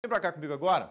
Vem para cá comigo agora,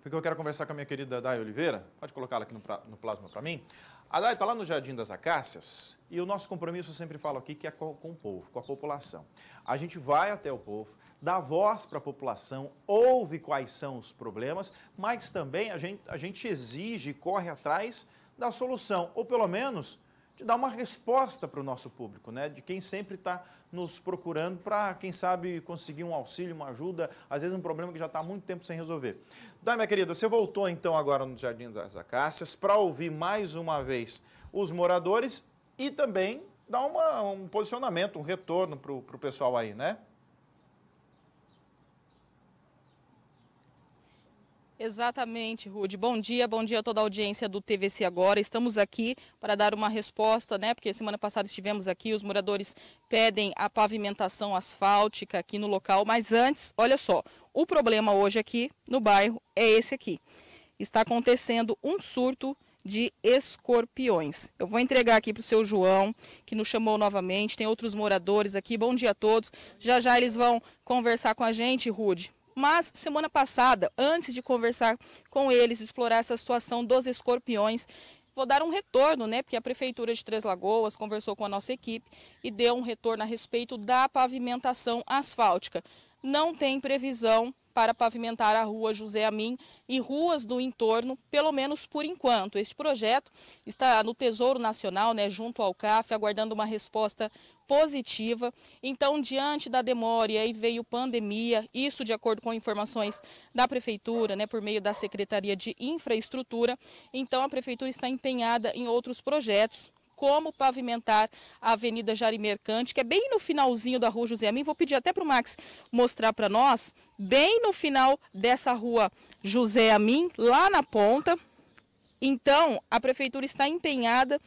porque eu quero conversar com a minha querida Day Oliveira. Pode colocá-la aqui no, pra, no plasma para mim. A Day está lá no Jardim das Acácias e o nosso compromisso, eu sempre falo aqui, que é com, com o povo, com a população. A gente vai até o povo, dá voz para a população, ouve quais são os problemas, mas também a gente, a gente exige, corre atrás da solução, ou pelo menos de dar uma resposta para o nosso público, né? de quem sempre está nos procurando para, quem sabe, conseguir um auxílio, uma ajuda, às vezes um problema que já está há muito tempo sem resolver. Dai, minha querida, você voltou então agora no Jardim das Acácias para ouvir mais uma vez os moradores e também dar uma, um posicionamento, um retorno para o pessoal aí, né? Exatamente, Rude. Bom dia, bom dia a toda a audiência do TVC Agora. Estamos aqui para dar uma resposta, né? Porque semana passada estivemos aqui, os moradores pedem a pavimentação asfáltica aqui no local. Mas antes, olha só, o problema hoje aqui no bairro é esse aqui. Está acontecendo um surto de escorpiões. Eu vou entregar aqui para o seu João, que nos chamou novamente. Tem outros moradores aqui. Bom dia a todos. Já já eles vão conversar com a gente, Rude. Mas semana passada, antes de conversar com eles, explorar essa situação dos escorpiões, vou dar um retorno, né? Porque a Prefeitura de Três Lagoas conversou com a nossa equipe e deu um retorno a respeito da pavimentação asfáltica. Não tem previsão para pavimentar a rua José Amin e ruas do entorno, pelo menos por enquanto. Este projeto está no Tesouro Nacional, né, junto ao CAF, aguardando uma resposta positiva. Então, diante da demora, e aí veio pandemia, isso de acordo com informações da Prefeitura, né, por meio da Secretaria de Infraestrutura. Então, a Prefeitura está empenhada em outros projetos, como pavimentar a Avenida Jari Mercante, que é bem no finalzinho da Rua José Amin. Vou pedir até para o Max mostrar para nós, bem no final dessa Rua José Amin, lá na ponta. Então, a prefeitura está empenhada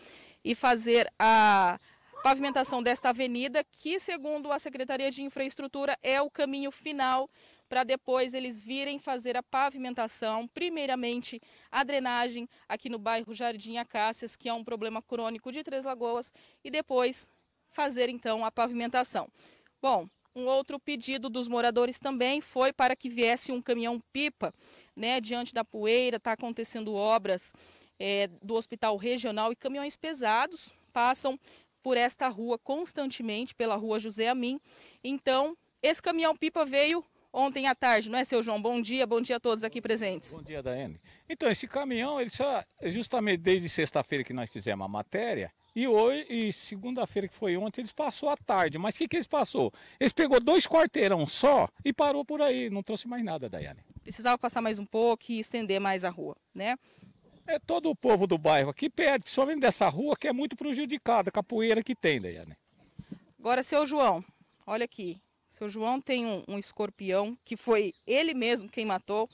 em fazer a pavimentação desta avenida, que, segundo a Secretaria de Infraestrutura, é o caminho final para depois eles virem fazer a pavimentação, primeiramente a drenagem aqui no bairro Jardim Acácias, que é um problema crônico de Três Lagoas, e depois fazer então a pavimentação. Bom, um outro pedido dos moradores também foi para que viesse um caminhão pipa, né, diante da poeira, está acontecendo obras é, do hospital regional e caminhões pesados passam por esta rua constantemente, pela rua José Amin. Então, esse caminhão pipa veio ontem à tarde, não é, seu João? Bom dia, bom dia a todos aqui presentes. Bom dia, Daiane. Então, esse caminhão, ele só, é justamente desde sexta-feira que nós fizemos a matéria, e hoje, e segunda-feira que foi ontem, eles passou a tarde. Mas o que, que eles passou? Eles pegou dois quarteirão só e parou por aí. Não trouxe mais nada, Daiane. Precisava passar mais um pouco e estender mais a rua, né? É todo o povo do bairro aqui pede, principalmente dessa rua que é muito prejudicada, capoeira que tem, Daiane. Agora, seu João, olha aqui seu João tem um, um escorpião que foi ele mesmo quem matou.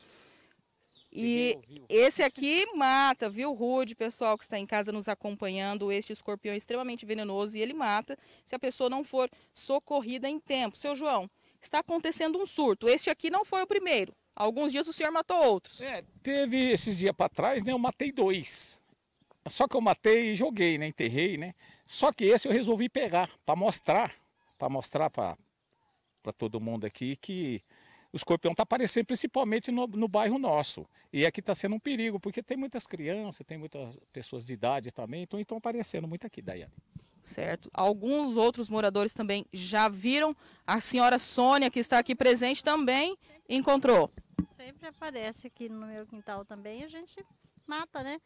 E esse aqui mata, viu, Rude, pessoal que está em casa nos acompanhando, este escorpião é extremamente venenoso e ele mata se a pessoa não for socorrida em tempo. Seu João, está acontecendo um surto. Este aqui não foi o primeiro. Alguns dias o senhor matou outros. É, teve esses dias para trás, né, eu matei dois. Só que eu matei e joguei, né, enterrei, né? Só que esse eu resolvi pegar para mostrar, para mostrar para para todo mundo aqui que o escorpião está aparecendo principalmente no, no, bairro nosso. E aqui está sendo um perigo, porque tem muitas crianças, tem muitas pessoas de idade também, então estão aparecendo muito aqui, Daiane. Certo. Alguns outros moradores também já viram. A senhora Sônia, que está aqui presente, também encontrou. Sempre aparece aqui no meu quintal também, a gente mata, né?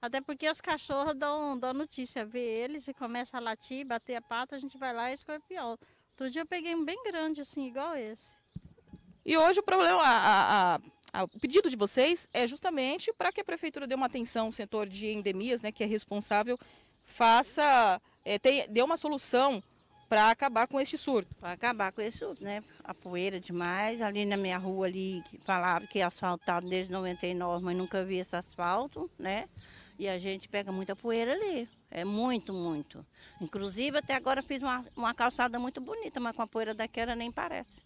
Até porque os cachorros dão, dão notícia, vê eles e começa a latir, bater a pata, a gente vai lá e é escorpião. Outro dia eu peguei um bem grande, assim, igual esse. E hoje o problema, a, a, a, o pedido de vocês é justamente para que a prefeitura dê uma atenção ao setor de endemias, né, que é responsável, faça, é, tem, dê uma solução para acabar com este surto. Para acabar com esse surto, né? A poeira demais, ali na minha rua ali, falava que é asfaltado desde 99, mas nunca vi esse asfalto, né? E a gente pega muita poeira ali. É muito, muito. Inclusive, até agora fiz uma, uma calçada muito bonita, mas com a poeira daquela nem parece.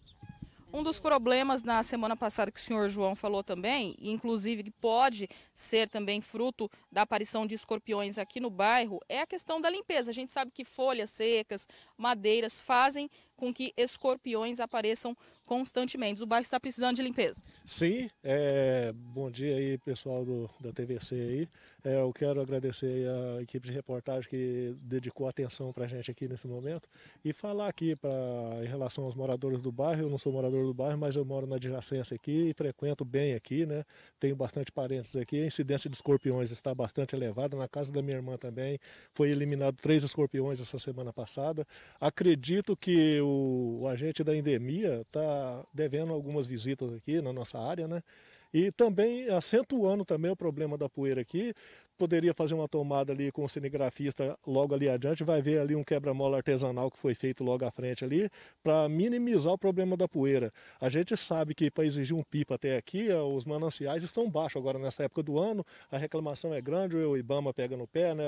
Um dos problemas na semana passada que o senhor João falou também, inclusive que pode ser também fruto da aparição de escorpiões aqui no bairro, é a questão da limpeza. A gente sabe que folhas secas, madeiras fazem com que escorpiões apareçam constantemente. O bairro está precisando de limpeza. Sim, é, bom dia aí pessoal do, da TVC aí. É, eu quero agradecer a equipe de reportagem que dedicou atenção para a gente aqui nesse momento e falar aqui pra, em relação aos moradores do bairro. Eu não sou morador do bairro, mas eu moro na adjacência aqui e frequento bem aqui, né? Tenho bastante parentes aqui. A incidência de escorpiões está bastante elevada. Na casa da minha irmã também foi eliminado três escorpiões essa semana passada. Acredito que o o, agente da endemia está devendo algumas visitas aqui na nossa área, né? E também acentuando também o problema da poeira aqui, poderia fazer uma tomada ali com o cinegrafista logo ali adiante, vai ver ali um quebra-mola artesanal que foi feito logo à frente ali, para minimizar o problema da poeira. A gente sabe que para exigir um pipa até aqui, eh, os mananciais estão baixos agora nessa época do ano, a reclamação é grande, o Ibama pega no pé, né,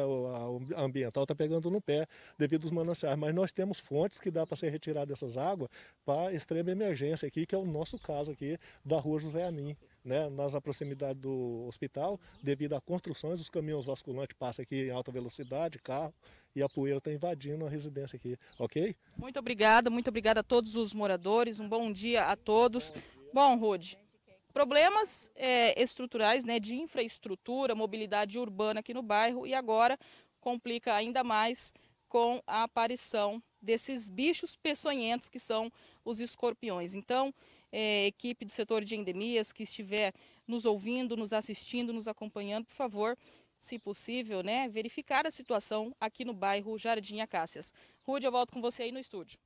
a ambiental está pegando no pé devido aos mananciais, mas nós temos fontes que dá para ser retirada dessas águas para extrema emergência aqui, que é o nosso caso aqui da rua José Amin né, nas proximidade do hospital, devido a construções, os caminhões vasculantes passam aqui em alta velocidade, carro, e a poeira está invadindo a residência aqui, ok? Muito obrigada, muito obrigada a todos os moradores, um bom dia a todos. Bom, Rude, problemas é, estruturais, né, de infraestrutura, mobilidade urbana aqui no bairro, e agora complica ainda mais com a aparição desses bichos peçonhentos que são os escorpiões. Então, é, equipe do setor de endemias que estiver nos ouvindo, nos assistindo, nos acompanhando, por favor, se possível, né, verificar a situação aqui no bairro Jardim Acácias. Rude, eu volto com você aí no estúdio.